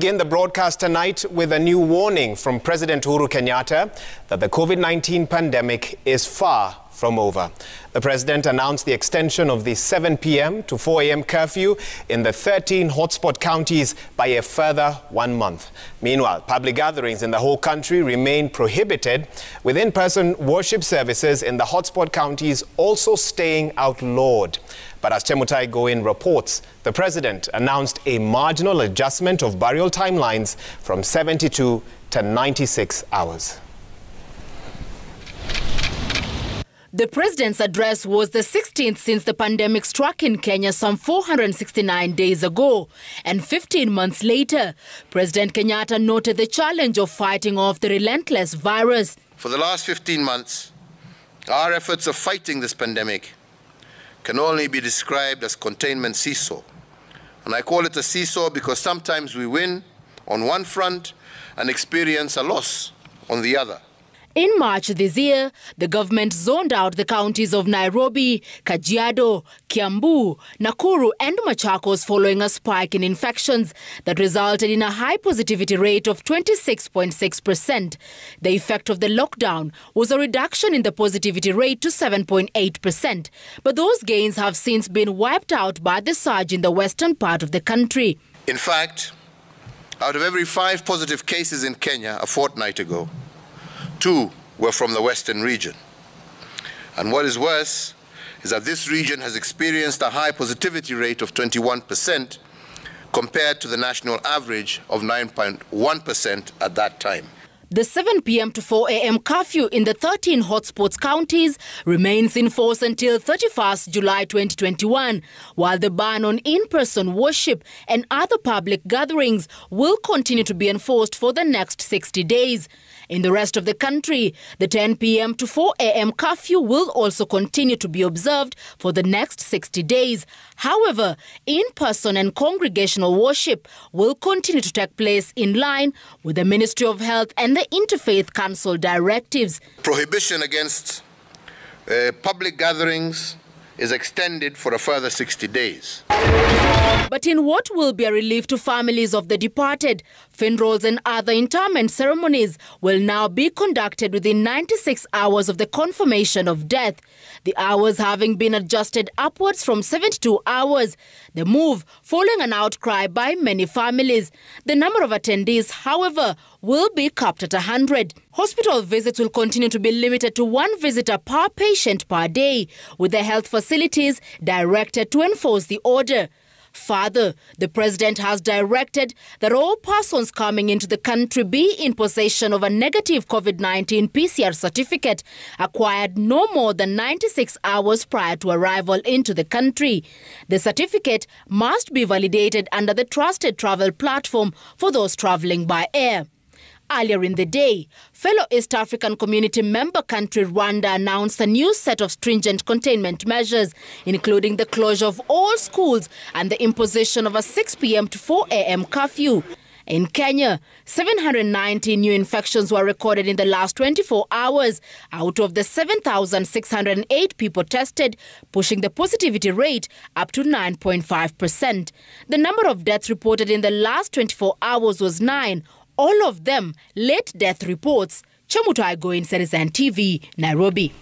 begin the broadcast tonight with a new warning from President Uhuru Kenyatta that the COVID 19 pandemic is far from over. The president announced the extension of the 7 p.m. to 4 a.m. curfew in the 13 hotspot counties by a further one month. Meanwhile, public gatherings in the whole country remain prohibited, with in-person worship services in the hotspot counties also staying outlawed. But as Chemutai Goin reports, the president announced a marginal adjustment of burial timelines from 72 to 96 hours. The president's address was the 16th since the pandemic struck in Kenya some 469 days ago. And 15 months later, President Kenyatta noted the challenge of fighting off the relentless virus. For the last 15 months, our efforts of fighting this pandemic can only be described as containment seesaw. And I call it a seesaw because sometimes we win on one front and experience a loss on the other. In March this year, the government zoned out the counties of Nairobi, Kajiado, Kiambu, Nakuru and Machakos following a spike in infections that resulted in a high positivity rate of 26.6%. The effect of the lockdown was a reduction in the positivity rate to 7.8%, but those gains have since been wiped out by the surge in the western part of the country. In fact, out of every five positive cases in Kenya a fortnight ago, Two were from the western region. And what is worse is that this region has experienced a high positivity rate of 21% compared to the national average of 9.1% at that time. The 7 p.m. to 4 a.m. curfew in the 13 hotspots counties remains in force until 31st July 2021, while the ban on in-person worship and other public gatherings will continue to be enforced for the next 60 days. In the rest of the country, the 10 p.m. to 4 a.m. curfew will also continue to be observed for the next 60 days. However, in-person and congregational worship will continue to take place in line with the Ministry of Health and the Interfaith Council directives. Prohibition against uh, public gatherings, is extended for a further 60 days. But in what will be a relief to families of the departed, funerals and other interment ceremonies will now be conducted within 96 hours of the confirmation of death. The hours having been adjusted upwards from 72 hours, the move following an outcry by many families. The number of attendees, however, will be capped at 100. Hospital visits will continue to be limited to one visitor per patient per day, with the health facilities directed to enforce the order. Further, the president has directed that all persons coming into the country be in possession of a negative COVID 19 PCR certificate acquired no more than 96 hours prior to arrival into the country. The certificate must be validated under the trusted travel platform for those traveling by air. Earlier in the day, fellow East African Community member country Rwanda announced a new set of stringent containment measures, including the closure of all schools and the imposition of a 6 p.m. to 4 a.m. curfew. In Kenya, 790 new infections were recorded in the last 24 hours out of the 7,608 people tested, pushing the positivity rate up to 9.5%. The number of deaths reported in the last 24 hours was 9, all of them late death reports. Chomutai in Citizen TV, Nairobi.